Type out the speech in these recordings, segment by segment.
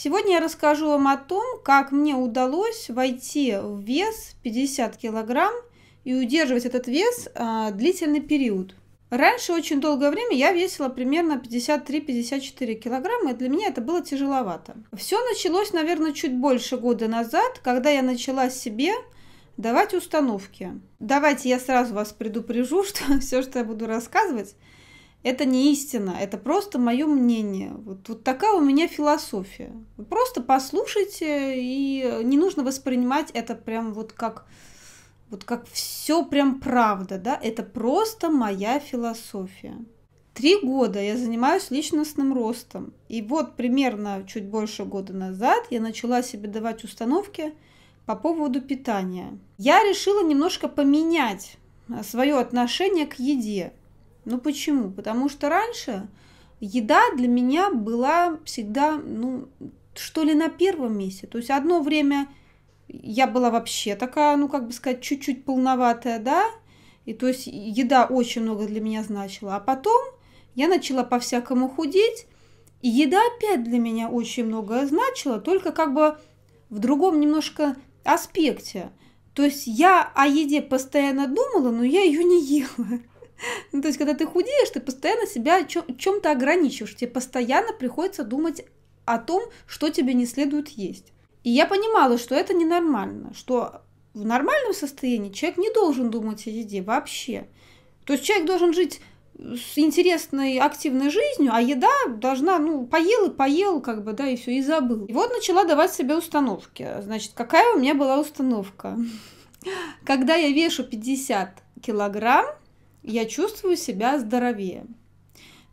Сегодня я расскажу вам о том, как мне удалось войти в вес 50 килограмм и удерживать этот вес а, длительный период. Раньше очень долгое время я весила примерно 53-54 килограмма, и для меня это было тяжеловато. Все началось, наверное, чуть больше года назад, когда я начала себе давать установки. Давайте я сразу вас предупрежу, что все, что я буду рассказывать, это не истина, это просто мое мнение. Вот, вот такая у меня философия. просто послушайте, и не нужно воспринимать это прям вот как вот как все прям правда, да, это просто моя философия. Три года я занимаюсь личностным ростом. И вот примерно чуть больше года назад я начала себе давать установки по поводу питания. Я решила немножко поменять а, свое отношение к еде. Ну почему? Потому что раньше еда для меня была всегда, ну, что ли, на первом месте. То есть одно время я была вообще такая, ну, как бы сказать, чуть-чуть полноватая, да, и то есть еда очень много для меня значила. А потом я начала по-всякому худеть, и еда опять для меня очень много значила, только как бы в другом немножко аспекте. То есть я о еде постоянно думала, но я ее не ела. Ну, то есть, когда ты худеешь, ты постоянно себя чем-то ограничиваешь, тебе постоянно приходится думать о том, что тебе не следует есть. И я понимала, что это ненормально, что в нормальном состоянии человек не должен думать о еде вообще. То есть человек должен жить с интересной активной жизнью, а еда должна, ну, поел и поел, как бы, да, и все, и забыл. И вот начала давать себе установки. Значит, какая у меня была установка? Когда я вешу 50 килограмм, я чувствую себя здоровее.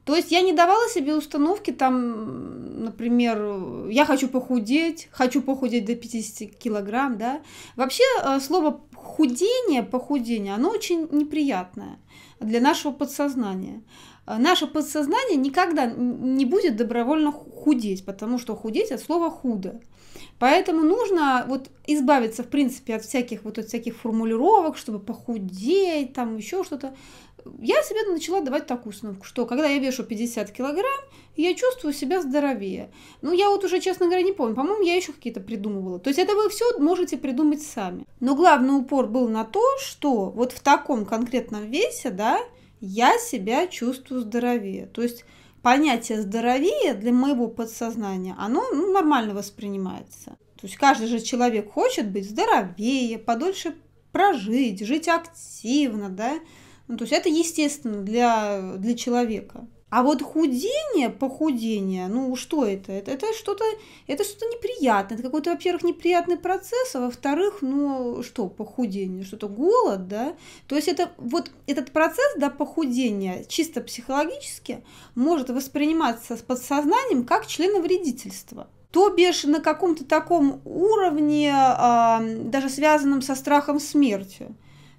То есть я не давала себе установки там, например, я хочу похудеть, хочу похудеть до 50 килограмм, да. Вообще э, слово худение, похудение, оно очень неприятное для нашего подсознания. Э, наше подсознание никогда не будет добровольно худеть, потому что худеть от слова худо. Поэтому нужно вот избавиться, в принципе, от всяких вот от всяких формулировок, чтобы похудеть, там еще что-то. Я себе начала давать такую установку, что когда я вешу 50 килограмм, я чувствую себя здоровее. Ну, я вот уже, честно говоря, не помню. По-моему, я еще какие-то придумывала. То есть это вы все можете придумать сами. Но главный упор был на то, что вот в таком конкретном весе, да, я себя чувствую здоровее. То есть понятие здоровее для моего подсознания, оно ну, нормально воспринимается. То есть каждый же человек хочет быть здоровее, подольше прожить, жить активно, да. Ну, то есть это естественно для, для человека. А вот худение, похудение, ну что это? Это, это что-то это что неприятное. Это какой-то, во-первых, неприятный процесс, а во-вторых, ну что, похудение, что-то голод, да? То есть это вот этот процесс да, похудения чисто психологически может восприниматься с подсознанием как членовредительство. То бишь на каком-то таком уровне, а, даже связанном со страхом смерти.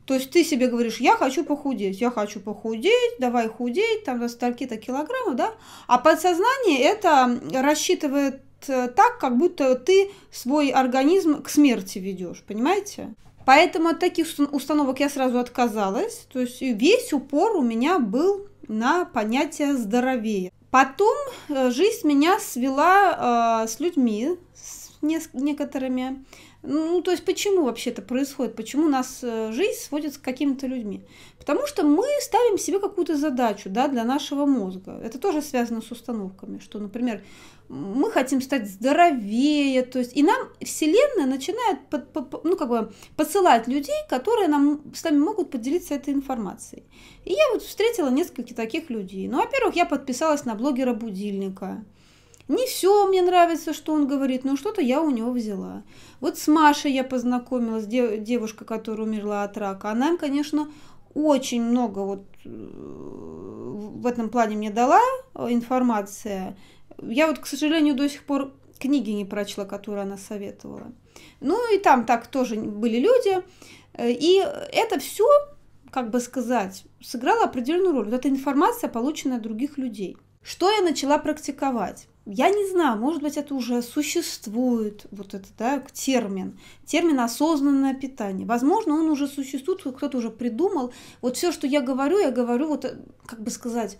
То есть ты себе говоришь, я хочу похудеть, я хочу похудеть, давай худеть, там до стольки-то килограммов, да? А подсознание это рассчитывает э, так, как будто ты свой организм к смерти ведешь, понимаете? Поэтому от таких установок я сразу отказалась. То есть весь упор у меня был на понятие здоровее. Потом э, жизнь меня свела э, с людьми, с некоторыми, ну, то есть почему вообще это происходит? Почему нас э, жизнь сводится с какими-то людьми? Потому что мы ставим себе какую-то задачу да, для нашего мозга. Это тоже связано с установками, что, например, мы хотим стать здоровее, то есть и нам Вселенная начинает под, под, ну, как бы посылать людей, которые нам с нами могут поделиться этой информацией. И я вот встретила несколько таких людей. Ну, во-первых, я подписалась на блогера Будильника. Не все мне нравится, что он говорит, но что-то я у него взяла. Вот с Машей я познакомилась, девушка, которая умерла от рака. Она, конечно, очень много вот э, в этом плане мне дала э, информация. Я вот, к сожалению, до сих пор книги не прочла, которые она советовала. Ну и там так тоже были люди. Э, и это все, как бы сказать, сыграло определенную роль. Вот эта информация, полученная от других людей. Что я начала практиковать? я не знаю, может быть, это уже существует, вот этот да, термин, термин осознанное питание. Возможно, он уже существует, кто-то уже придумал. Вот все, что я говорю, я говорю, вот, э, как бы сказать,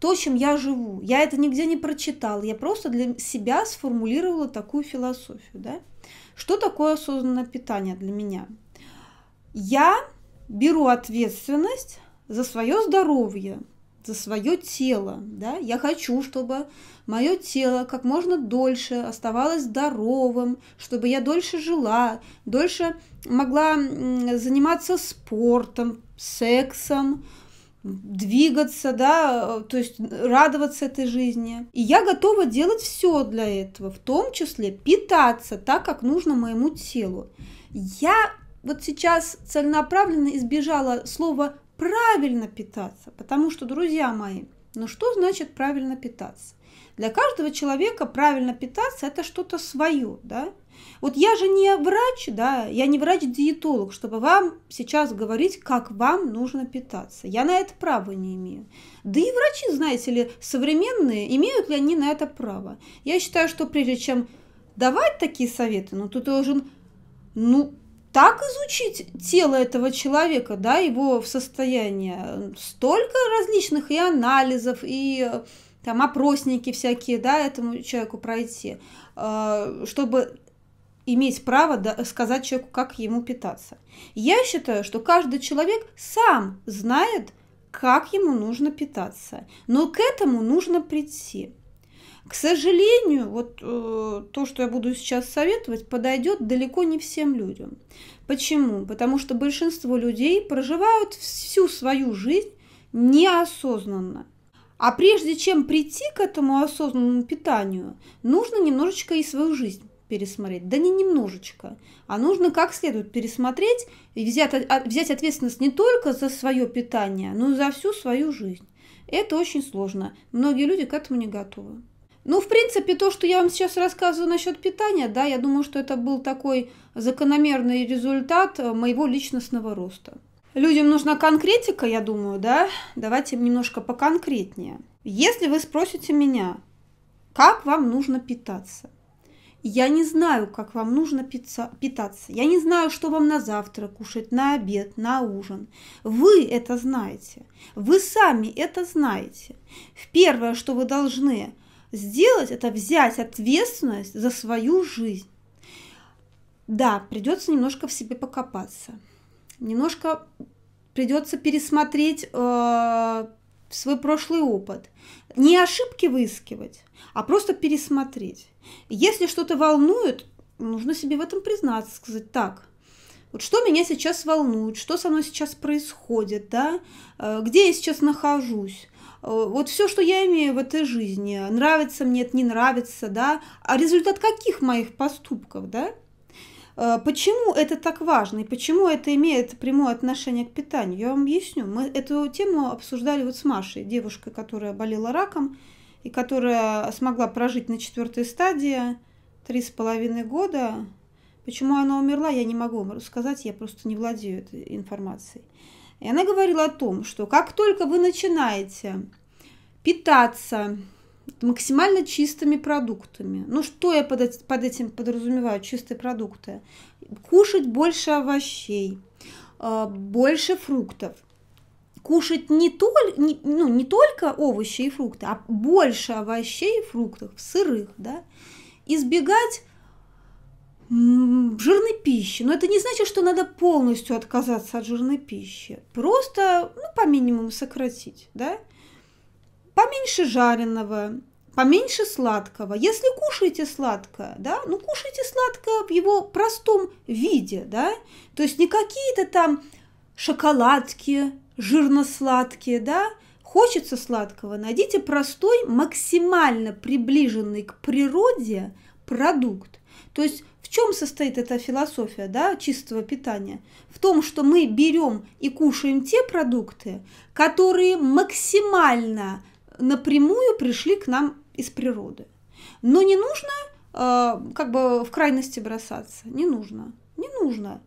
то, чем я живу. Я это нигде не прочитал. я просто для себя сформулировала такую философию, да. Что такое осознанное питание для меня? Я беру ответственность за свое здоровье, за свое тело, да, я хочу, чтобы мое тело как можно дольше оставалось здоровым, чтобы я дольше жила, дольше могла заниматься спортом, сексом, двигаться, да, то есть радоваться этой жизни. И я готова делать все для этого, в том числе питаться так, как нужно моему телу. Я вот сейчас целенаправленно избежала слова правильно питаться. Потому что, друзья мои, ну что значит правильно питаться? Для каждого человека правильно питаться – это что-то свое, да? Вот я же не врач, да, я не врач-диетолог, чтобы вам сейчас говорить, как вам нужно питаться. Я на это права не имею. Да и врачи, знаете ли, современные, имеют ли они на это право? Я считаю, что прежде чем давать такие советы, ну, ты должен, ну, так изучить тело этого человека, да, его в состояние. Столько различных и анализов, и там опросники всякие, да, этому человеку пройти, э, чтобы иметь право сказать человеку, как ему питаться. Я считаю, что каждый человек сам знает, как ему нужно питаться, но к этому нужно прийти. К сожалению, вот э, то, что я буду сейчас советовать, подойдет далеко не всем людям. Почему? Потому что большинство людей проживают всю свою жизнь неосознанно. А прежде чем прийти к этому осознанному питанию, нужно немножечко и свою жизнь пересмотреть. Да не немножечко, а нужно как следует пересмотреть и взять, а, взять ответственность не только за свое питание, но и за всю свою жизнь. Это очень сложно. Многие люди к этому не готовы. Ну, в принципе, то, что я вам сейчас рассказываю насчет питания, да, я думаю, что это был такой закономерный результат э, моего личностного роста. Людям нужна конкретика, я думаю, да? Давайте немножко поконкретнее. Если вы спросите меня, как вам нужно питаться? Я не знаю, как вам нужно питаться. Я не знаю, что вам на завтрак кушать, на обед, на ужин. Вы это знаете. Вы сами это знаете. Первое, что вы должны сделать, это взять ответственность за свою жизнь. Да, придется немножко в себе покопаться, немножко придется пересмотреть э, свой прошлый опыт, не ошибки выискивать, а просто пересмотреть. Если что-то волнует, нужно себе в этом признаться, сказать так. Вот что меня сейчас волнует, что со мной сейчас происходит, да, э, где я сейчас нахожусь, вот все, что я имею в этой жизни, нравится мне это, не нравится, да, а результат каких моих поступков, да? Э, почему это так важно и почему это имеет прямое отношение к питанию? Я вам объясню. Мы эту тему обсуждали вот с Машей, девушкой, которая болела раком и которая смогла прожить на четвертой стадии три с половиной года. Почему она умерла, я не могу вам рассказать, я просто не владею этой информацией. И она говорила о том, что как только вы начинаете питаться максимально чистыми продуктами, ну что я под, этим подразумеваю, чистые продукты, кушать больше овощей, э, больше фруктов, кушать не, толь, не, ну, не только овощи и фрукты, а больше овощей и фруктов, сырых, да, избегать жирной пищи. Но это не значит, что надо полностью отказаться от жирной пищи. Просто, ну, по минимуму сократить, да? Поменьше жареного, поменьше сладкого. Если кушаете сладкое, да, ну кушайте сладкое в его простом виде, да, то есть не какие-то там шоколадки жирно-сладкие, да, хочется сладкого, найдите простой, максимально приближенный к природе продукт. То есть в чем состоит эта философия да, чистого питания? В том, что мы берем и кушаем те продукты, которые максимально напрямую пришли к нам из природы. Но не нужно э, как бы в крайности бросаться, не нужно, не нужно.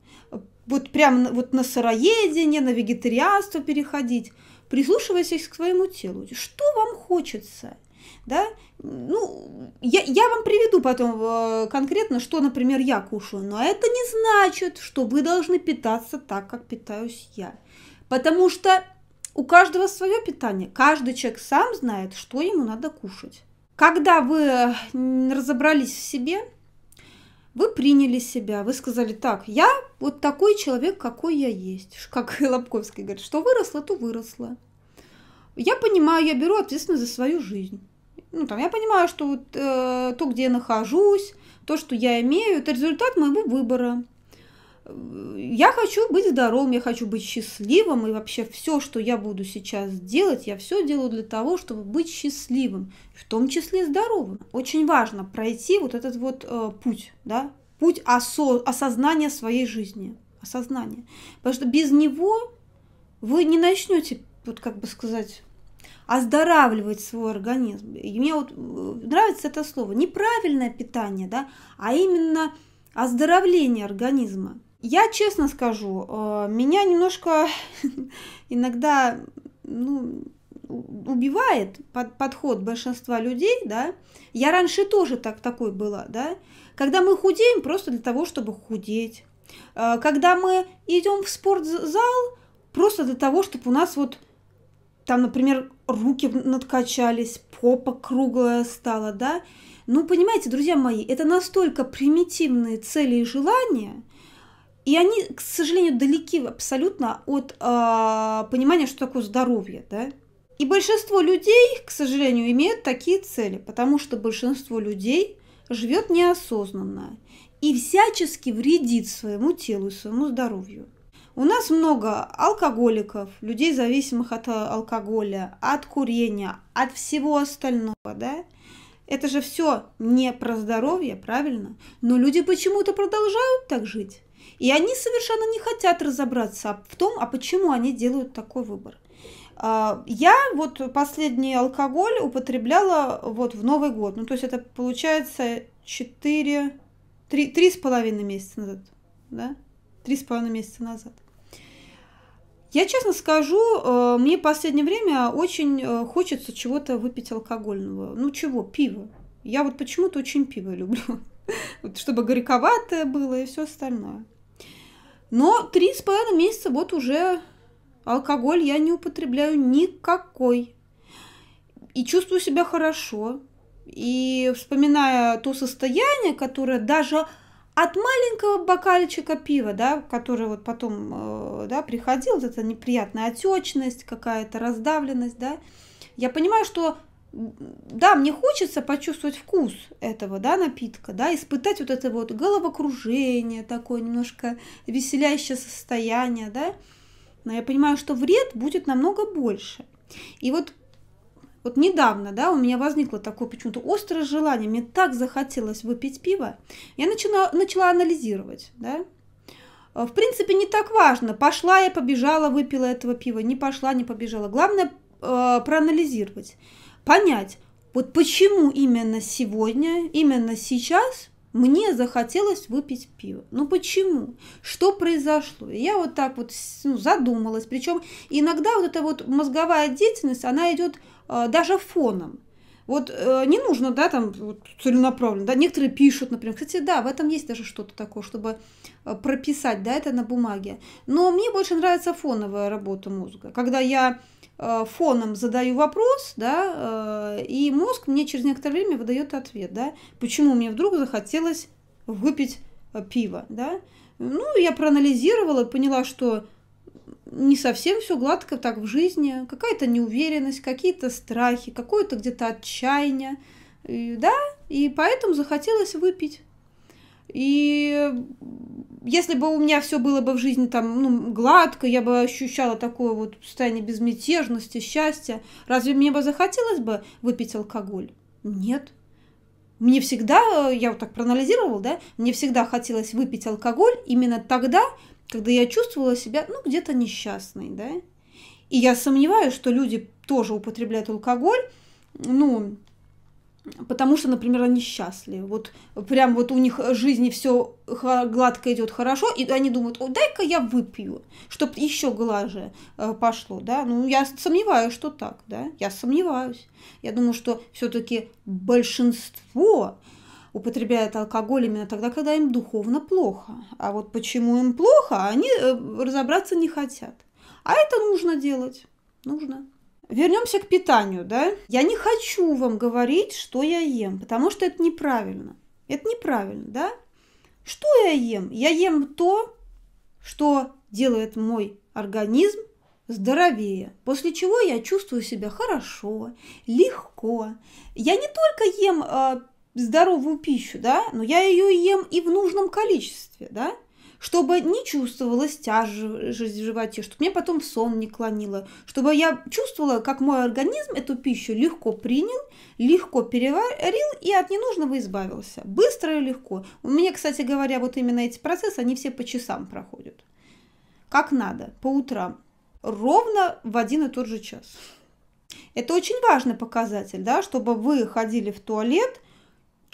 Вот прям вот на сыроедение, на вегетарианство переходить. Прислушивайтесь к своему телу. Что вам хочется? Да? ну, я, я вам приведу потом э, конкретно, что, например, я кушаю, но это не значит, что вы должны питаться так, как питаюсь я. Потому что у каждого свое питание, каждый человек сам знает, что ему надо кушать. Когда вы разобрались в себе, вы приняли себя, вы сказали, так, я вот такой человек, какой я есть, как и Лобковский говорит, что выросла, то выросла. Я понимаю, я беру ответственность за свою жизнь. Ну, там, я понимаю, что вот, э, то, где я нахожусь, то, что я имею, это результат моего выбора. Я хочу быть здоровым, я хочу быть счастливым, и вообще все, что я буду сейчас делать, я все делаю для того, чтобы быть счастливым, в том числе здоровым. Очень важно пройти вот этот вот э, путь, да, путь осо- осознания своей жизни, осознания. Потому что без него вы не начнете, вот как бы сказать, оздоравливать свой организм. И мне вот э, нравится это слово. Неправильное питание, да, а именно оздоровление организма. Я честно скажу, э, меня немножко иногда ну, убивает под, подход большинства людей, да. Я раньше тоже так такой была, да. Когда мы худеем просто для того, чтобы худеть. Э, когда мы идем в спортзал просто для того, чтобы у нас вот там, например, руки надкачались, попа круглая стала, да? Ну, понимаете, друзья мои, это настолько примитивные цели и желания, и они, к сожалению, далеки абсолютно от э, понимания, что такое здоровье, да? И большинство людей, к сожалению, имеют такие цели, потому что большинство людей живет неосознанно и всячески вредит своему телу и своему здоровью. У нас много алкоголиков, людей, зависимых от э, алкоголя, от курения, от всего остального, да? Это же все не про здоровье, правильно? Но люди почему-то продолжают так жить. И они совершенно не хотят разобраться в том, а почему они делают такой выбор. А, я вот последний алкоголь употребляла вот в Новый год. Ну, то есть это получается 4, 3, 3,5 месяца назад, да? Три с половиной месяца назад. Я честно скажу, э, мне в последнее время очень э, хочется чего-то выпить алкогольного. Ну чего, пиво. Я вот почему-то очень пиво люблю. Вот, чтобы горьковатое было и все остальное. Но три с половиной месяца вот уже алкоголь я не употребляю никакой. И чувствую себя хорошо. И вспоминая то состояние, которое даже от маленького бокальчика пива, да, который вот потом э, да, приходил, вот эта неприятная отечность, какая-то раздавленность, да, я понимаю, что да, мне хочется почувствовать вкус этого, да, напитка, да, испытать вот это вот головокружение, такое немножко веселящее состояние, да, но я понимаю, что вред будет намного больше. И вот вот недавно, да, у меня возникло такое почему-то острое желание, мне так захотелось выпить пиво, я начала, начала анализировать, да. Э, в принципе, не так важно, пошла я, побежала, выпила этого пива, не пошла, не побежала. Главное э, проанализировать, понять, вот почему именно сегодня, именно сейчас мне захотелось выпить пиво. Ну почему? Что произошло? я вот так вот ну, задумалась. Причем иногда вот эта вот мозговая деятельность, она идет а, даже фоном. Вот э, не нужно, да, там вот, целенаправленно, да, некоторые пишут, например, кстати, да, в этом есть даже что-то такое, чтобы э, прописать, да, это на бумаге. Но мне больше нравится фоновая работа мозга, когда я э, фоном задаю вопрос, да, э, и мозг мне через некоторое время выдает ответ, да, почему мне вдруг захотелось выпить э, пиво, да. Ну, я проанализировала и поняла, что не совсем все гладко так в жизни, какая-то неуверенность, какие-то страхи, какое-то где-то отчаяние, и, да, и поэтому захотелось выпить. И если бы у меня все было бы в жизни там ну, гладко, я бы ощущала такое вот состояние безмятежности, счастья, разве мне бы захотелось бы выпить алкоголь? Нет. Мне всегда, э, я вот так проанализировала, да, мне всегда хотелось выпить алкоголь именно тогда, когда я чувствовала себя, ну, где-то несчастной, да. И я сомневаюсь, что люди тоже употребляют алкоголь, ну, потому что, например, они счастливы. Вот прям вот у них в жизни все гладко идет хорошо, и они думают, о, дай-ка я выпью, чтобы еще глаже э, пошло, да. Ну, я сомневаюсь, что так, да, я сомневаюсь. Я думаю, что все-таки большинство употребляют алкоголь именно тогда, когда им духовно плохо. А вот почему им плохо, они э, разобраться не хотят. А это нужно делать. Нужно. Вернемся к питанию, да? Я не хочу вам говорить, что я ем, потому что это неправильно. Это неправильно, да? Что я ем? Я ем то, что делает мой организм здоровее, после чего я чувствую себя хорошо, легко. Я не только ем э, здоровую пищу, да, но я ее ем и в нужном количестве, да, чтобы не чувствовалась тяжесть в животе, чтобы мне потом в сон не клонило, чтобы я чувствовала, как мой организм эту пищу легко принял, легко переварил и от ненужного избавился. Быстро и легко. У меня, кстати говоря, вот именно эти процессы, они все по часам проходят. Как надо, по утрам. Ровно в один и тот же час. Это очень важный показатель, да, чтобы вы ходили в туалет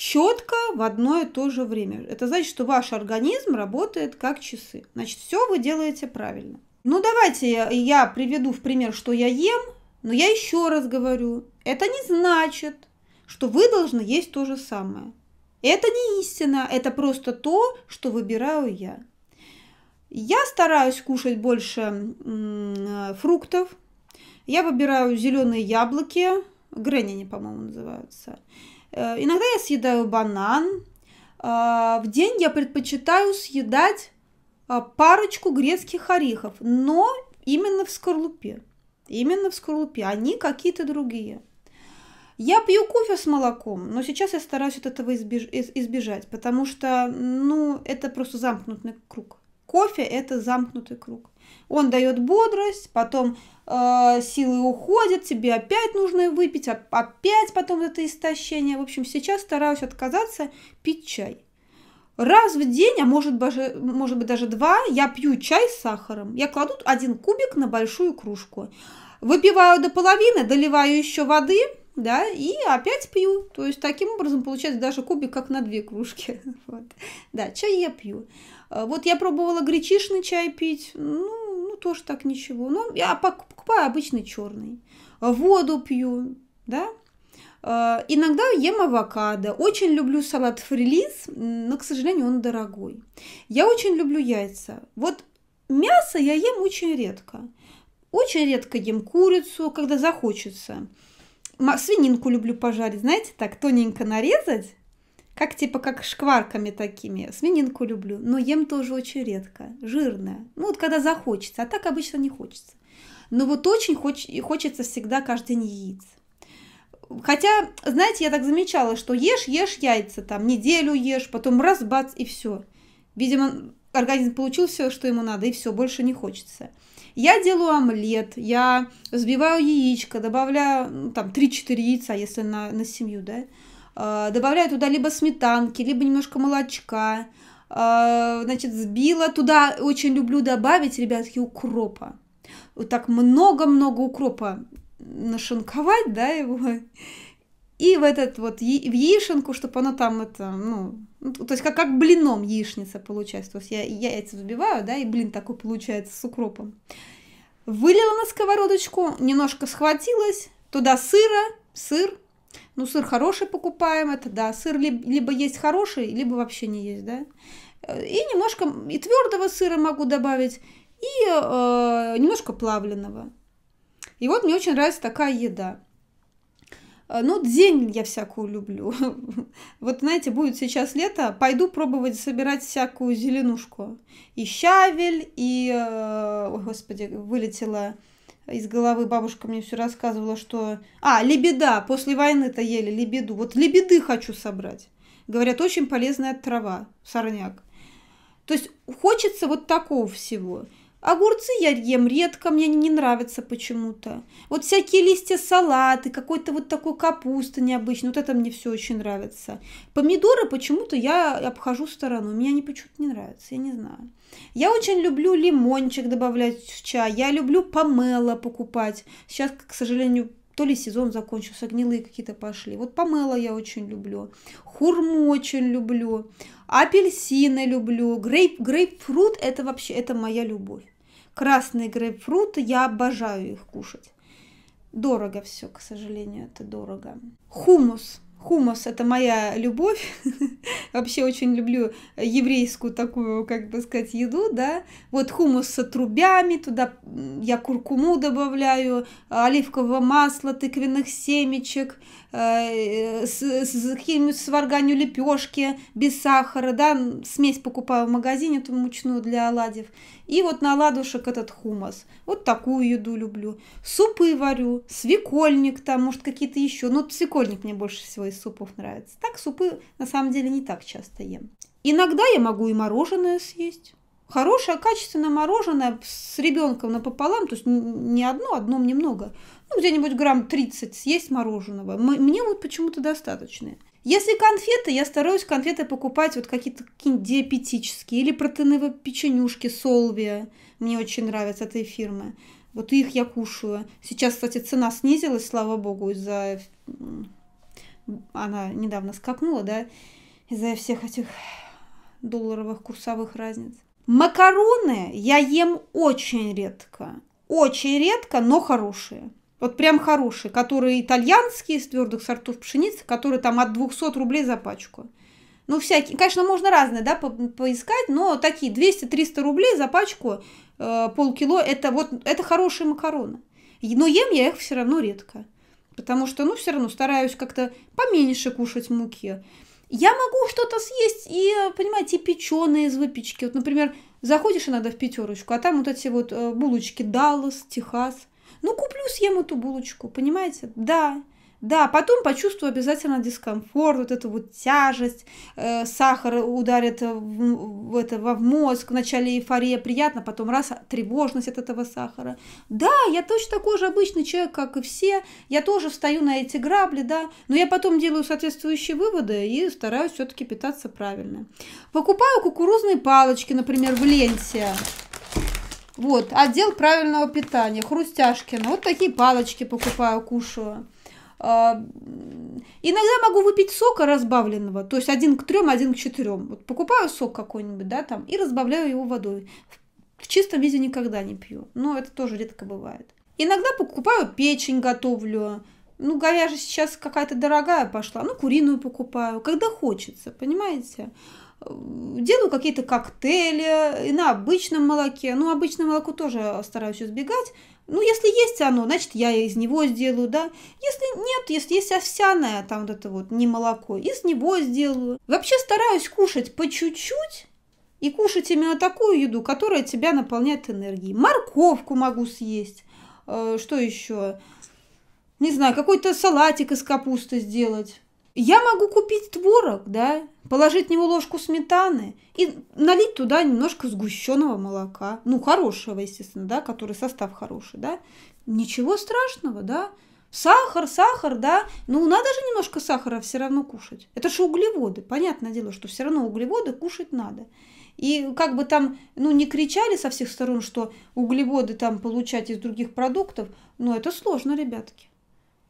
четко в одно и то же время. Это значит, что ваш организм работает как часы. Значит, все вы делаете правильно. Ну, давайте я приведу в пример, что я ем, но я еще раз говорю, это не значит, что вы должны есть то же самое. Это не истина, это просто то, что выбираю я. Я стараюсь кушать больше фруктов. Я выбираю зеленые яблоки, гренни по-моему, называются. Э, иногда я съедаю банан. Э, в день я предпочитаю съедать э, парочку грецких орехов, но именно в скорлупе. Именно в скорлупе. Они а какие-то другие. Я пью кофе с молоком, но сейчас я стараюсь от этого избеж- избежать, потому что, ну, это просто замкнутый круг. Кофе – это замкнутый круг. Он дает бодрость, потом э, силы уходят, тебе опять нужно выпить, опять потом это истощение. В общем, сейчас стараюсь отказаться пить чай. Раз в день, а может, даже, может быть даже два, я пью чай с сахаром. Я кладу один кубик на большую кружку. Выпиваю до половины, доливаю еще воды, да, и опять пью. То есть таким образом получается даже кубик как на две кружки. Вот. Да, чай я пью. Э, вот я пробовала гречишный чай пить, ну, тоже так ничего. Ну, я покупаю обычный черный. Воду пью, да. А, иногда ем авокадо. Очень люблю салат фрилиз, но, к сожалению, он дорогой. Я очень люблю яйца. Вот мясо я ем очень редко. Очень редко ем курицу, когда захочется. Свининку люблю пожарить, знаете, так тоненько нарезать как типа как шкварками такими. Свининку люблю, но ем тоже очень редко. Жирная. Ну вот когда захочется, а так обычно не хочется. Но вот очень хоч- хочется всегда каждый день яиц. Хотя, знаете, я так замечала, что ешь, ешь яйца, там, неделю ешь, потом раз, бац, и все. Видимо, организм получил все, что ему надо, и все, больше не хочется. Я делаю омлет, я взбиваю яичко, добавляю ну, там 3-4 яйца, если на, на семью, да. Э, добавляю туда либо сметанки, либо немножко молочка, э, значит, сбила туда, очень люблю добавить, ребятки, укропа. Вот так много-много укропа нашинковать, да, его, и в этот вот, в яишенку, чтобы оно там это, ну, ну, то есть как, как блином яичница получается. То есть я яйца взбиваю, да, и блин такой получается с укропом. Вылила на сковородочку, немножко схватилась, туда сыра, сыр, ну, сыр хороший покупаем, это да. Сыр либо есть хороший, либо вообще не есть, да. Э, и немножко и твердого сыра могу добавить, и э, немножко плавленного. И вот мне очень нравится такая еда. Э, ну, зелень я всякую люблю. Вот, знаете, будет сейчас лето, пойду пробовать собирать всякую зеленушку. И щавель, и... Э, ой, господи, вылетела из головы бабушка мне все рассказывала, что... А, лебеда, после войны-то ели лебеду. Вот лебеды хочу собрать. Говорят, очень полезная трава, сорняк. То есть хочется вот такого всего. Огурцы я ем редко, мне они не нравятся почему-то. Вот всякие листья салаты, какой-то вот такой капуста необычный, вот это мне все очень нравится. Помидоры почему-то я обхожу сторону, мне они почему-то не нравятся, я не знаю. Я очень люблю лимончик добавлять в чай, я люблю помело покупать. Сейчас, к сожалению, то ли сезон закончился, гнилые какие-то пошли. Вот помело я очень люблю, хурму очень люблю, апельсины люблю, грейп, грейпфрут – это вообще это моя любовь. Красные грейпфруты, я обожаю их кушать. Дорого все, к сожалению, это дорого. Хумус. Хумус – это моя любовь. Вообще очень люблю еврейскую такую, как бы сказать, еду, да. Вот хумус с трубями, туда я куркуму добавляю, оливкового масла, тыквенных семечек – э, с, с каким-нибудь сварганью лепешки без сахара, да, смесь покупаю в магазине, эту мучную для оладьев. И вот на оладушек этот хумас. Вот такую еду люблю. Супы варю, свекольник там, может, какие-то еще. Ну, свекольник мне больше всего из супов нравится. Так, супы на самом деле не так часто ем. Иногда я могу и мороженое съесть хорошее качественное мороженое с ребенком напополам, то есть не одно, одно мне много, ну, где-нибудь грамм 30 съесть мороженого. Мне вот почему-то достаточно. Если конфеты, я стараюсь конфеты покупать вот какие-то какие диабетические или протеиновые печенюшки Солвия. Мне очень нравятся этой фирмы. Вот их я кушаю. Сейчас, кстати, цена снизилась, слава богу, из-за... Она недавно скакнула, да? Из-за всех этих долларовых курсовых разниц. Макароны я ем очень редко. Очень редко, но хорошие. Вот прям хорошие, которые итальянские, из твердых сортов пшеницы, которые там от 200 рублей за пачку. Ну, всякие, конечно, можно разные, да, по поискать, но такие 200-300 рублей за пачку, э, полкило, это вот, это хорошие макароны. Но ем я их все равно редко, потому что, ну, все равно стараюсь как-то поменьше кушать муки. Я могу что-то съесть и, понимаете, и печеные из выпечки. Вот, например, заходишь иногда в пятерочку, а там вот эти вот э, булочки Даллас, Техас – ну, куплю, съем эту булочку, понимаете? Да, да, потом почувствую обязательно дискомфорт, вот эту вот тяжесть, э, сахар ударит в, в, это, в мозг, вначале эйфория приятно, потом раз, тревожность от этого сахара. Да, я точно такой же обычный человек, как и все, я тоже встаю на эти грабли, да, но я потом делаю соответствующие выводы и стараюсь все таки питаться правильно. Покупаю кукурузные палочки, например, в ленте. Вот, отдел правильного питания, хрустяшкина. Вот такие палочки покупаю, кушаю. А, иногда могу выпить сока разбавленного, то есть один к трем, один к четырем. Вот покупаю сок какой-нибудь, да, там, и разбавляю его водой. В чистом виде никогда не пью, но это тоже редко бывает. Иногда покупаю печень, готовлю. Ну, говяжья сейчас какая-то дорогая пошла, ну, куриную покупаю, когда хочется, понимаете? делаю какие-то коктейли на обычном молоке. Ну, обычное молоко тоже стараюсь избегать. Ну, если есть оно, значит, я из него сделаю, да. Если нет, если есть овсяное, там вот это вот, не молоко, из него сделаю. Вообще стараюсь кушать по чуть-чуть, и кушать именно такую еду, которая тебя наполняет энергией. Морковку могу съесть. Э, что еще? Не знаю, какой-то салатик из капусты сделать я могу купить творог, да, положить в него ложку сметаны и налить туда немножко сгущенного молока. Ну, хорошего, естественно, да, который состав хороший, да. Ничего страшного, да. Сахар, сахар, да. Ну, надо же немножко сахара все равно кушать. Это же углеводы. Понятное дело, что все равно углеводы кушать надо. И как бы там, ну, не кричали со всех сторон, что углеводы там получать из других продуктов, но это сложно, ребятки.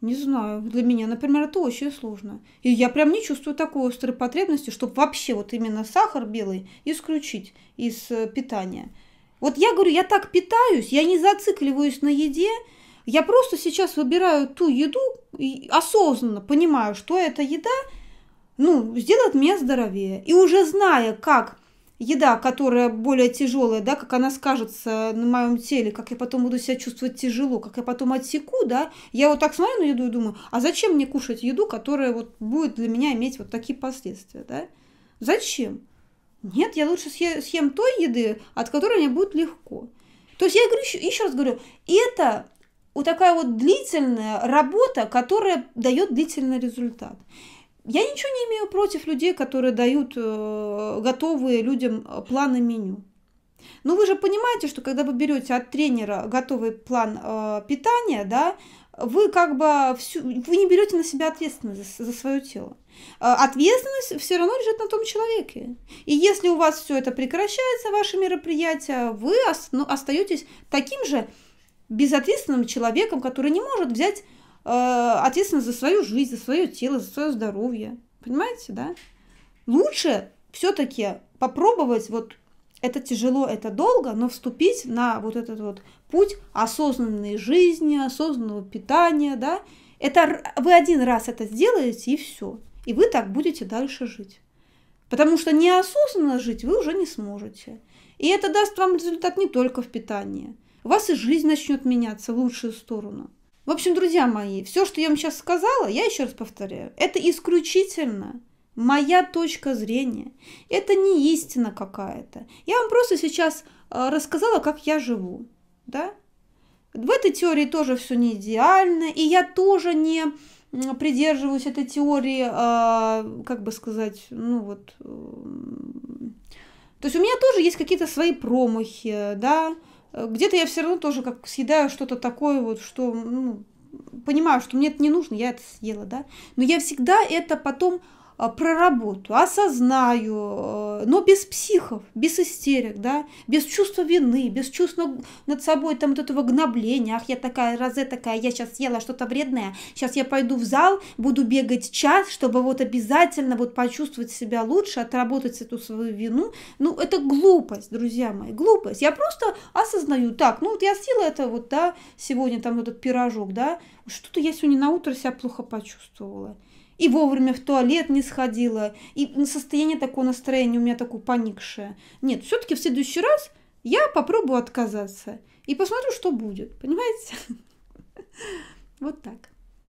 Не знаю, для меня, например, это очень сложно. И я прям не чувствую такой острой потребности, чтобы вообще вот именно сахар белый исключить из э, питания. Вот я говорю, я так питаюсь, я не зацикливаюсь на еде, я просто сейчас выбираю ту еду и осознанно понимаю, что эта еда ну, сделает меня здоровее. И уже зная, как еда, которая более тяжелая, да, как она скажется на моем теле, как я потом буду себя чувствовать тяжело, как я потом отсеку, да, я вот так смотрю на еду и думаю, а зачем мне кушать еду, которая вот будет для меня иметь вот такие последствия, да? Зачем? Нет, я лучше съем той еды, от которой мне будет легко. То есть я говорю, еще, еще раз говорю, это вот такая вот длительная работа, которая дает длительный результат. Я ничего не имею против людей, которые дают э, готовые людям э, планы меню. Но вы же понимаете, что когда вы берете от тренера готовый план э, питания, да, вы как бы всю, вы не берете на себя ответственность за, за свое тело. Ответственность все равно лежит на том человеке. И если у вас все это прекращается, ваши мероприятия, вы ну, остаетесь таким же безответственным человеком, который не может взять Э, ответственность за свою жизнь, за свое тело, за свое здоровье. Понимаете, да? Лучше все-таки попробовать, вот это тяжело, это долго, но вступить на вот этот вот путь осознанной жизни, осознанного питания, да, это вы один раз это сделаете и все. И вы так будете дальше жить. Потому что неосознанно жить вы уже не сможете. И это даст вам результат не только в питании. У вас и жизнь начнет меняться в лучшую сторону. В общем, друзья мои, все, что я вам сейчас сказала, я еще раз повторяю, это исключительно моя точка зрения. Это не истина какая-то. Я вам просто сейчас э, рассказала, как я живу. Да? В этой теории тоже все не идеально, и я тоже не придерживаюсь этой теории, э, как бы сказать, ну вот... Э, То есть у меня тоже есть какие-то свои промахи, да, Э, где-то я все равно тоже как съедаю что-то такое вот, что ну, понимаю, что мне это не нужно, я это съела, да. Но я всегда это потом Э, про работу, осознаю, э, но без психов, без истерик, да, без чувства вины, без чувства над собой там вот этого гнобления, ах, я такая, разе такая, я сейчас съела что-то вредное, сейчас я пойду в зал, буду бегать час, чтобы вот обязательно вот почувствовать себя лучше, отработать эту свою вину, ну, это глупость, друзья мои, глупость, я просто осознаю, так, ну, вот я съела это вот, да, сегодня там вот этот пирожок, да, что-то я сегодня на утро себя плохо почувствовала, и вовремя в туалет не сходила, и состояние такое настроение у меня такое поникшее. Нет, все-таки в следующий раз я попробую отказаться и посмотрю, что будет, понимаете? Вот так.